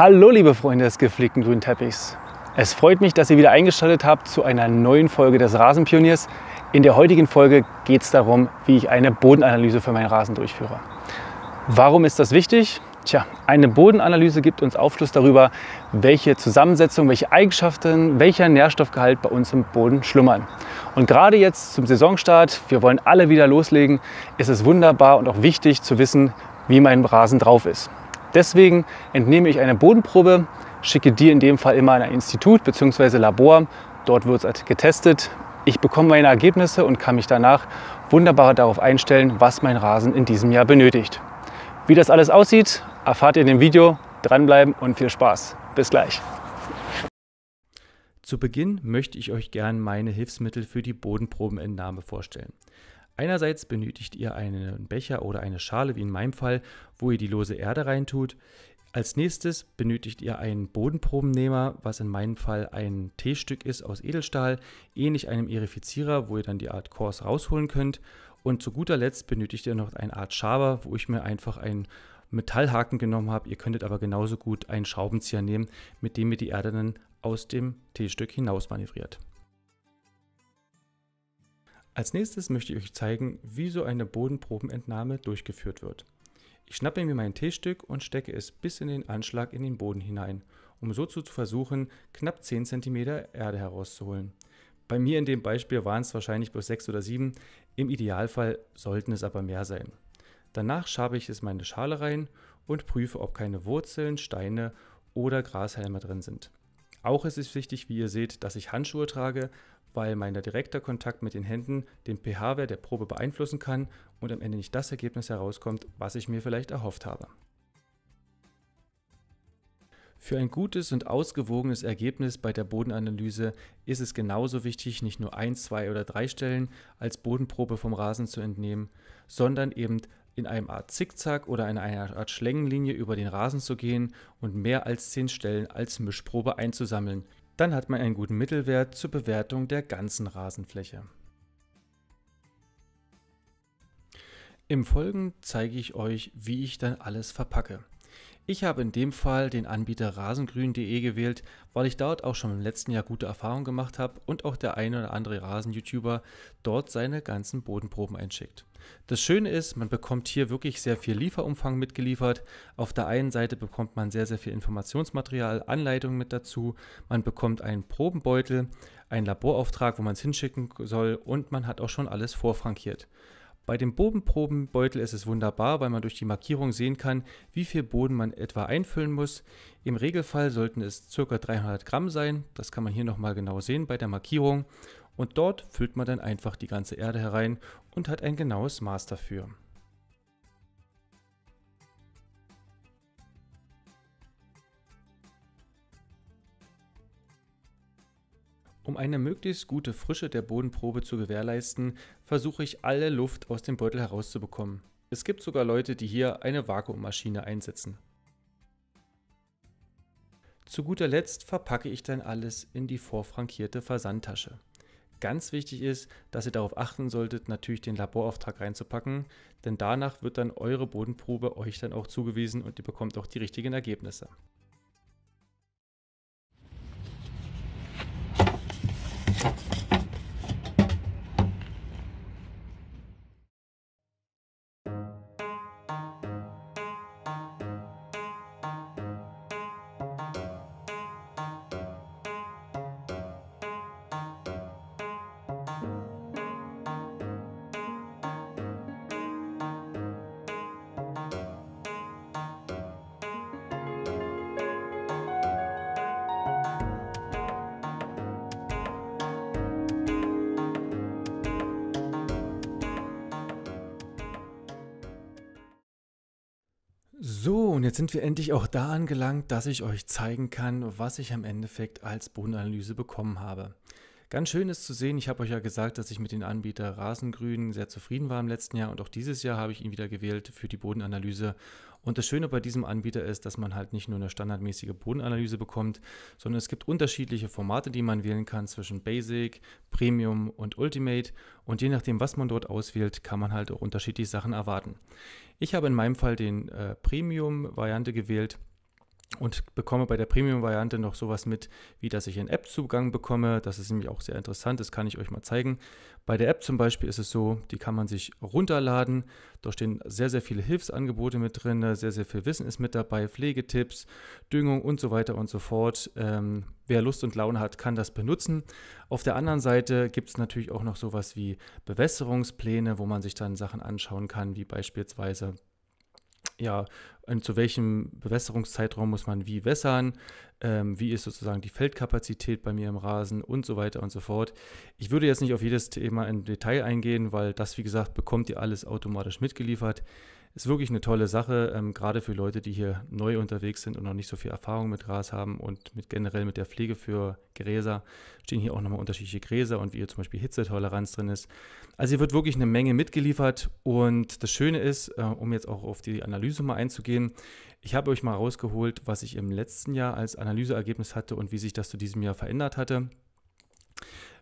Hallo liebe Freunde des gepflegten grünen Teppichs. Es freut mich, dass ihr wieder eingeschaltet habt zu einer neuen Folge des Rasenpioniers. In der heutigen Folge geht es darum, wie ich eine Bodenanalyse für meinen Rasen durchführe. Warum ist das wichtig? Tja, eine Bodenanalyse gibt uns Aufschluss darüber, welche Zusammensetzung, welche Eigenschaften, welcher Nährstoffgehalt bei uns im Boden schlummern. Und gerade jetzt zum Saisonstart, wir wollen alle wieder loslegen, ist es wunderbar und auch wichtig zu wissen, wie mein Rasen drauf ist. Deswegen entnehme ich eine Bodenprobe, schicke die in dem Fall immer an ein Institut bzw. Labor. Dort wird es halt getestet. Ich bekomme meine Ergebnisse und kann mich danach wunderbar darauf einstellen, was mein Rasen in diesem Jahr benötigt. Wie das alles aussieht, erfahrt ihr in dem Video. Dranbleiben und viel Spaß. Bis gleich. Zu Beginn möchte ich euch gerne meine Hilfsmittel für die Bodenprobenentnahme vorstellen. Einerseits benötigt ihr einen Becher oder eine Schale, wie in meinem Fall, wo ihr die lose Erde reintut. Als nächstes benötigt ihr einen Bodenprobennehmer, was in meinem Fall ein T-Stück ist aus Edelstahl, ähnlich einem Erifizierer, wo ihr dann die Art Kors rausholen könnt. Und zu guter Letzt benötigt ihr noch eine Art Schaber, wo ich mir einfach einen Metallhaken genommen habe. Ihr könntet aber genauso gut einen Schraubenzieher nehmen, mit dem ihr die Erde dann aus dem T-Stück hinaus manövriert. Als nächstes möchte ich euch zeigen, wie so eine Bodenprobenentnahme durchgeführt wird. Ich schnappe mir mein T-Stück und stecke es bis in den Anschlag in den Boden hinein, um so zu versuchen, knapp 10 cm Erde herauszuholen. Bei mir in dem Beispiel waren es wahrscheinlich bloß 6 oder 7, im Idealfall sollten es aber mehr sein. Danach schabe ich es meine Schale rein und prüfe, ob keine Wurzeln, Steine oder Grashelme drin sind. Auch ist es wichtig, wie ihr seht, dass ich Handschuhe trage, weil mein direkter Kontakt mit den Händen den pH-Wert der Probe beeinflussen kann und am Ende nicht das Ergebnis herauskommt, was ich mir vielleicht erhofft habe. Für ein gutes und ausgewogenes Ergebnis bei der Bodenanalyse ist es genauso wichtig, nicht nur ein, zwei oder drei Stellen als Bodenprobe vom Rasen zu entnehmen, sondern eben in einem Art Zickzack oder in einer Art Schlängenlinie über den Rasen zu gehen und mehr als 10 Stellen als Mischprobe einzusammeln. Dann hat man einen guten Mittelwert zur Bewertung der ganzen Rasenfläche. Im Folgenden zeige ich euch, wie ich dann alles verpacke. Ich habe in dem Fall den Anbieter rasengrün.de gewählt, weil ich dort auch schon im letzten Jahr gute Erfahrungen gemacht habe und auch der eine oder andere Rasen-YouTuber dort seine ganzen Bodenproben einschickt. Das Schöne ist, man bekommt hier wirklich sehr viel Lieferumfang mitgeliefert. Auf der einen Seite bekommt man sehr, sehr viel Informationsmaterial, Anleitungen mit dazu. Man bekommt einen Probenbeutel, einen Laborauftrag, wo man es hinschicken soll und man hat auch schon alles vorfrankiert. Bei dem Bodenprobenbeutel ist es wunderbar, weil man durch die Markierung sehen kann, wie viel Boden man etwa einfüllen muss. Im Regelfall sollten es ca. 300 Gramm sein, das kann man hier nochmal genau sehen bei der Markierung. Und dort füllt man dann einfach die ganze Erde herein und hat ein genaues Maß dafür. Um eine möglichst gute Frische der Bodenprobe zu gewährleisten, versuche ich alle Luft aus dem Beutel herauszubekommen. Es gibt sogar Leute, die hier eine Vakuummaschine einsetzen. Zu guter Letzt verpacke ich dann alles in die vorfrankierte Versandtasche. Ganz wichtig ist, dass ihr darauf achten solltet, natürlich den Laborauftrag reinzupacken, denn danach wird dann eure Bodenprobe euch dann auch zugewiesen und ihr bekommt auch die richtigen Ergebnisse. So, und jetzt sind wir endlich auch da angelangt, dass ich euch zeigen kann, was ich am Endeffekt als Bodenanalyse bekommen habe. Ganz schön ist zu sehen, ich habe euch ja gesagt, dass ich mit dem Anbieter Rasengrün sehr zufrieden war im letzten Jahr und auch dieses Jahr habe ich ihn wieder gewählt für die Bodenanalyse. Und das Schöne bei diesem Anbieter ist, dass man halt nicht nur eine standardmäßige Bodenanalyse bekommt, sondern es gibt unterschiedliche Formate, die man wählen kann zwischen Basic, Premium und Ultimate. Und je nachdem, was man dort auswählt, kann man halt auch unterschiedliche Sachen erwarten. Ich habe in meinem Fall den äh, Premium-Variante gewählt und bekomme bei der Premium-Variante noch sowas mit, wie dass ich einen App-Zugang bekomme. Das ist nämlich auch sehr interessant, das kann ich euch mal zeigen. Bei der App zum Beispiel ist es so, die kann man sich runterladen. Da stehen sehr, sehr viele Hilfsangebote mit drin, sehr, sehr viel Wissen ist mit dabei, Pflegetipps, Düngung und so weiter und so fort. Ähm, wer Lust und Laune hat, kann das benutzen. Auf der anderen Seite gibt es natürlich auch noch sowas wie Bewässerungspläne, wo man sich dann Sachen anschauen kann, wie beispielsweise ja, zu welchem Bewässerungszeitraum muss man wie wässern, ähm, wie ist sozusagen die Feldkapazität bei mir im Rasen und so weiter und so fort. Ich würde jetzt nicht auf jedes Thema im Detail eingehen, weil das, wie gesagt, bekommt ihr alles automatisch mitgeliefert. Ist wirklich eine tolle Sache, ähm, gerade für Leute, die hier neu unterwegs sind und noch nicht so viel Erfahrung mit Gras haben und mit generell mit der Pflege für Gräser. Stehen hier auch nochmal unterschiedliche Gräser und wie hier zum Beispiel Hitzetoleranz drin ist. Also hier wird wirklich eine Menge mitgeliefert und das Schöne ist, äh, um jetzt auch auf die Analyse mal einzugehen, ich habe euch mal rausgeholt, was ich im letzten Jahr als Analyseergebnis hatte und wie sich das zu diesem Jahr verändert hatte.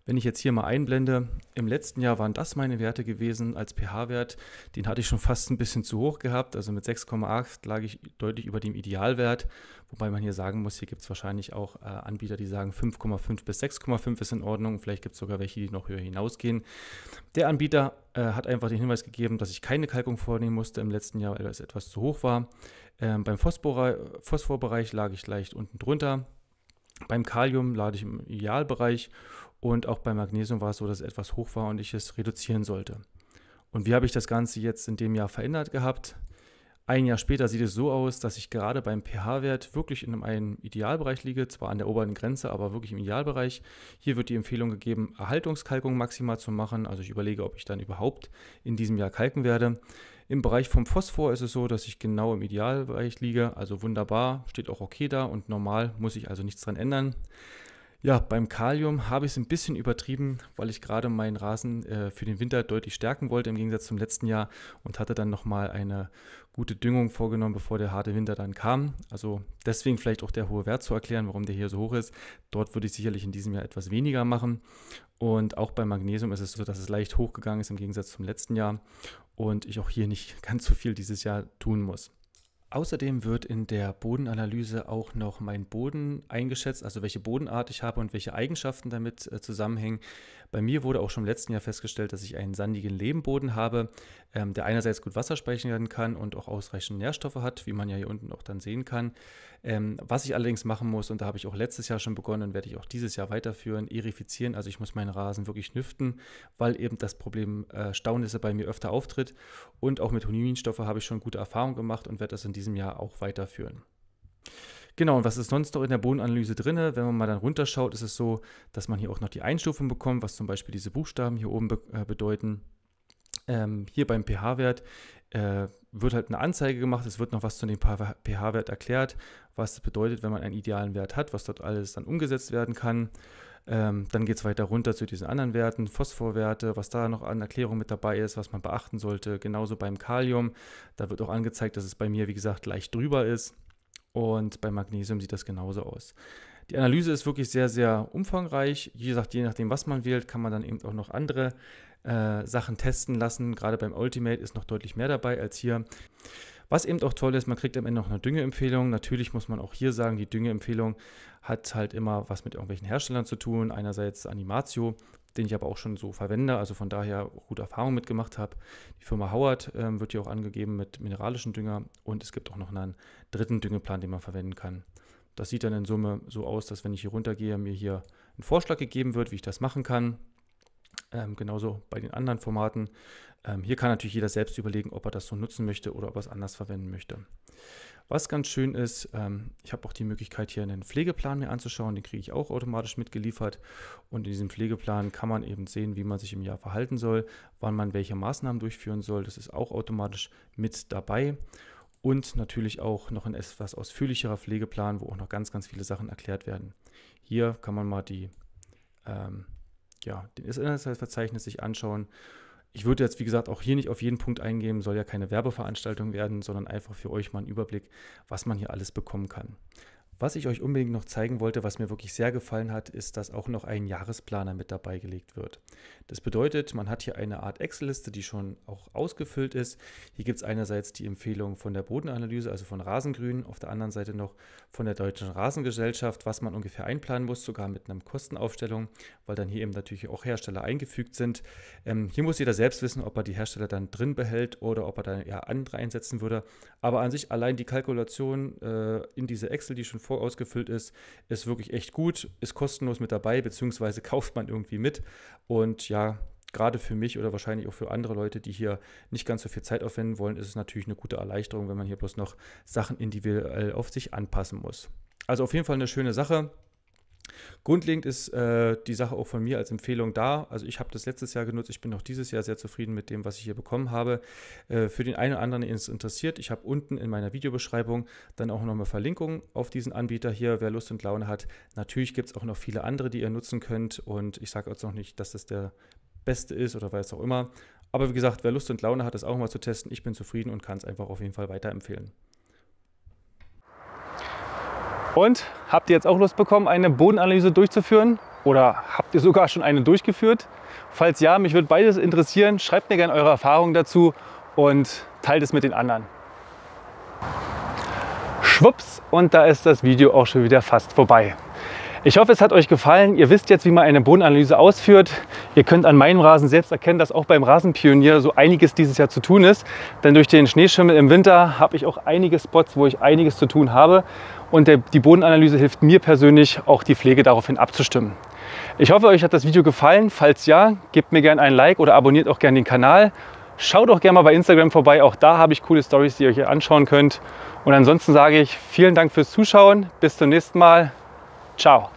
Wenn ich jetzt hier mal einblende, im letzten Jahr waren das meine Werte gewesen als pH-Wert. Den hatte ich schon fast ein bisschen zu hoch gehabt. Also mit 6,8 lag ich deutlich über dem Idealwert. Wobei man hier sagen muss, hier gibt es wahrscheinlich auch äh, Anbieter, die sagen 5,5 bis 6,5 ist in Ordnung. Vielleicht gibt es sogar welche, die noch höher hinausgehen. Der Anbieter äh, hat einfach den Hinweis gegeben, dass ich keine Kalkung vornehmen musste im letzten Jahr, weil es etwas zu hoch war. Ähm, beim Phosphorbereich lag ich leicht unten drunter. Beim Kalium lade ich im Idealbereich und auch bei Magnesium war es so, dass es etwas hoch war und ich es reduzieren sollte. Und wie habe ich das Ganze jetzt in dem Jahr verändert gehabt? Ein Jahr später sieht es so aus, dass ich gerade beim pH-Wert wirklich in einem Idealbereich liege, zwar an der oberen Grenze, aber wirklich im Idealbereich. Hier wird die Empfehlung gegeben, Erhaltungskalkung maximal zu machen. Also ich überlege, ob ich dann überhaupt in diesem Jahr kalken werde. Im Bereich vom Phosphor ist es so, dass ich genau im Idealbereich liege, also wunderbar, steht auch okay da und normal muss ich also nichts dran ändern. Ja, beim Kalium habe ich es ein bisschen übertrieben, weil ich gerade meinen Rasen äh, für den Winter deutlich stärken wollte im Gegensatz zum letzten Jahr und hatte dann nochmal eine gute Düngung vorgenommen, bevor der harte Winter dann kam. Also deswegen vielleicht auch der hohe Wert zu erklären, warum der hier so hoch ist. Dort würde ich sicherlich in diesem Jahr etwas weniger machen. Und auch beim Magnesium ist es so, dass es leicht hochgegangen ist im Gegensatz zum letzten Jahr und ich auch hier nicht ganz so viel dieses Jahr tun muss. Außerdem wird in der Bodenanalyse auch noch mein Boden eingeschätzt, also welche Bodenart ich habe und welche Eigenschaften damit äh, zusammenhängen. Bei mir wurde auch schon im letzten Jahr festgestellt, dass ich einen sandigen Lehmboden habe, ähm, der einerseits gut Wasser speichern kann und auch ausreichend Nährstoffe hat, wie man ja hier unten auch dann sehen kann. Ähm, was ich allerdings machen muss, und da habe ich auch letztes Jahr schon begonnen und werde ich auch dieses Jahr weiterführen, erifizieren. Also ich muss meinen Rasen wirklich nüften, weil eben das Problem äh, Staunisse bei mir öfter auftritt. Und auch mit Huminstoffe habe ich schon gute Erfahrungen gemacht und werde das in diesem Jahr auch weiterführen. Genau, und was ist sonst noch in der Bodenanalyse drin? Wenn man mal dann runterschaut, ist es so, dass man hier auch noch die Einstufung bekommt, was zum Beispiel diese Buchstaben hier oben be äh, bedeuten. Ähm, hier beim pH-Wert äh, wird halt eine Anzeige gemacht, es wird noch was zu dem pH-Wert erklärt, was das bedeutet, wenn man einen idealen Wert hat, was dort alles dann umgesetzt werden kann. Ähm, dann geht es weiter runter zu diesen anderen Werten, Phosphorwerte, was da noch an Erklärung mit dabei ist, was man beachten sollte. Genauso beim Kalium, da wird auch angezeigt, dass es bei mir, wie gesagt, leicht drüber ist. Und bei Magnesium sieht das genauso aus. Die Analyse ist wirklich sehr, sehr umfangreich. Wie gesagt, je nachdem, was man wählt, kann man dann eben auch noch andere äh, Sachen testen lassen. Gerade beim Ultimate ist noch deutlich mehr dabei als hier. Was eben auch toll ist, man kriegt am Ende noch eine Düngeempfehlung. Natürlich muss man auch hier sagen, die Düngeempfehlung hat halt immer was mit irgendwelchen Herstellern zu tun. Einerseits Animatio den ich aber auch schon so verwende, also von daher auch gute Erfahrungen mitgemacht habe. Die Firma Howard ähm, wird hier auch angegeben mit mineralischen Dünger und es gibt auch noch einen dritten Düngeplan, den man verwenden kann. Das sieht dann in Summe so aus, dass wenn ich hier runtergehe, mir hier ein Vorschlag gegeben wird, wie ich das machen kann. Ähm, genauso bei den anderen Formaten. Ähm, hier kann natürlich jeder selbst überlegen, ob er das so nutzen möchte oder ob er es anders verwenden möchte. Was ganz schön ist, ähm, ich habe auch die Möglichkeit, hier einen Pflegeplan mir anzuschauen. Den kriege ich auch automatisch mitgeliefert. Und in diesem Pflegeplan kann man eben sehen, wie man sich im Jahr verhalten soll, wann man welche Maßnahmen durchführen soll. Das ist auch automatisch mit dabei. Und natürlich auch noch ein etwas ausführlicherer Pflegeplan, wo auch noch ganz, ganz viele Sachen erklärt werden. Hier kann man mal die ähm, ja, den Inhaltsverzeichnis sich anschauen. Ich würde jetzt, wie gesagt, auch hier nicht auf jeden Punkt eingehen, soll ja keine Werbeveranstaltung werden, sondern einfach für euch mal einen Überblick, was man hier alles bekommen kann. Was ich euch unbedingt noch zeigen wollte, was mir wirklich sehr gefallen hat, ist, dass auch noch ein Jahresplaner mit dabei gelegt wird. Das bedeutet, man hat hier eine Art Excel-Liste, die schon auch ausgefüllt ist. Hier gibt es einerseits die Empfehlung von der Bodenanalyse, also von Rasengrün, auf der anderen Seite noch von der Deutschen Rasengesellschaft, was man ungefähr einplanen muss, sogar mit einer Kostenaufstellung, weil dann hier eben natürlich auch Hersteller eingefügt sind. Ähm, hier muss jeder selbst wissen, ob er die Hersteller dann drin behält oder ob er dann eher andere einsetzen würde. Aber an sich allein die Kalkulation äh, in diese Excel, die schon ausgefüllt ist, ist wirklich echt gut, ist kostenlos mit dabei, beziehungsweise kauft man irgendwie mit. Und ja, gerade für mich oder wahrscheinlich auch für andere Leute, die hier nicht ganz so viel Zeit aufwenden wollen, ist es natürlich eine gute Erleichterung, wenn man hier bloß noch Sachen individuell auf sich anpassen muss. Also auf jeden Fall eine schöne Sache. Grundlegend ist äh, die Sache auch von mir als Empfehlung da. Also ich habe das letztes Jahr genutzt. Ich bin auch dieses Jahr sehr zufrieden mit dem, was ich hier bekommen habe. Äh, für den einen oder anderen, den es interessiert, ich habe unten in meiner Videobeschreibung dann auch nochmal Verlinkungen auf diesen Anbieter hier, wer Lust und Laune hat. Natürlich gibt es auch noch viele andere, die ihr nutzen könnt. Und ich sage jetzt noch nicht, dass das der beste ist oder was auch immer. Aber wie gesagt, wer Lust und Laune hat, das auch mal zu testen. Ich bin zufrieden und kann es einfach auf jeden Fall weiterempfehlen. Und habt ihr jetzt auch Lust bekommen, eine Bodenanalyse durchzuführen? Oder habt ihr sogar schon eine durchgeführt? Falls ja, mich würde beides interessieren. Schreibt mir gerne eure Erfahrungen dazu und teilt es mit den anderen. Schwupps, und da ist das Video auch schon wieder fast vorbei. Ich hoffe, es hat euch gefallen. Ihr wisst jetzt, wie man eine Bodenanalyse ausführt. Ihr könnt an meinem Rasen selbst erkennen, dass auch beim Rasenpionier so einiges dieses Jahr zu tun ist. Denn durch den Schneeschimmel im Winter habe ich auch einige Spots, wo ich einiges zu tun habe und der, die Bodenanalyse hilft mir persönlich, auch die Pflege daraufhin abzustimmen. Ich hoffe, euch hat das Video gefallen. Falls ja, gebt mir gerne ein Like oder abonniert auch gerne den Kanal. Schaut auch gerne mal bei Instagram vorbei. Auch da habe ich coole Stories, die ihr euch anschauen könnt. Und ansonsten sage ich vielen Dank fürs Zuschauen. Bis zum nächsten Mal. Ciao.